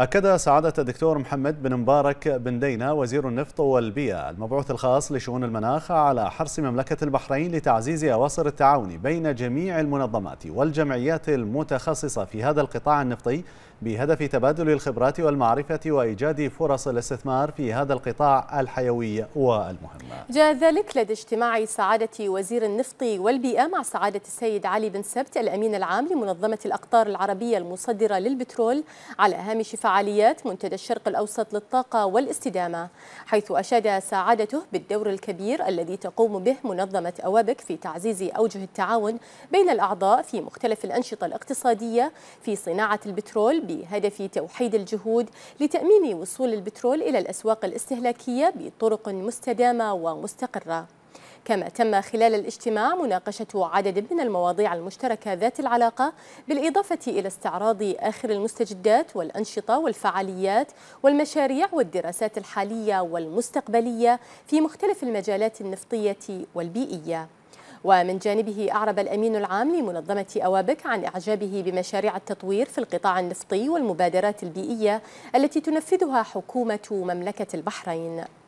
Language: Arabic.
أكد سعادة الدكتور محمد بن مبارك بن دينا وزير النفط والبيئة المبعوث الخاص لشؤون المناخ على حرص مملكة البحرين لتعزيز أواصر التعاون بين جميع المنظمات والجمعيات المتخصصة في هذا القطاع النفطي بهدف تبادل الخبرات والمعرفة وإيجاد فرص الاستثمار في هذا القطاع الحيوي والمهم جاء ذلك لدى اجتماع سعادة وزير النفط والبيئة مع سعادة السيد علي بن سبت الأمين العام لمنظمة الأقطار العربية المصدرة للبترول على هامش فعاليات منتدى الشرق الأوسط للطاقة والاستدامة حيث أشاد سعادته بالدور الكبير الذي تقوم به منظمة أوابك في تعزيز أوجه التعاون بين الأعضاء في مختلف الأنشطة الاقتصادية في صناعة البترول بهدف توحيد الجهود لتأمين وصول البترول إلى الأسواق الاستهلاكية بطرق مستدامة ومستقرة كما تم خلال الاجتماع مناقشة عدد من المواضيع المشتركة ذات العلاقة بالإضافة إلى استعراض آخر المستجدات والأنشطة والفعاليات والمشاريع والدراسات الحالية والمستقبلية في مختلف المجالات النفطية والبيئية ومن جانبه أعرب الأمين العام لمنظمة أوابك عن إعجابه بمشاريع التطوير في القطاع النفطي والمبادرات البيئية التي تنفذها حكومة مملكة البحرين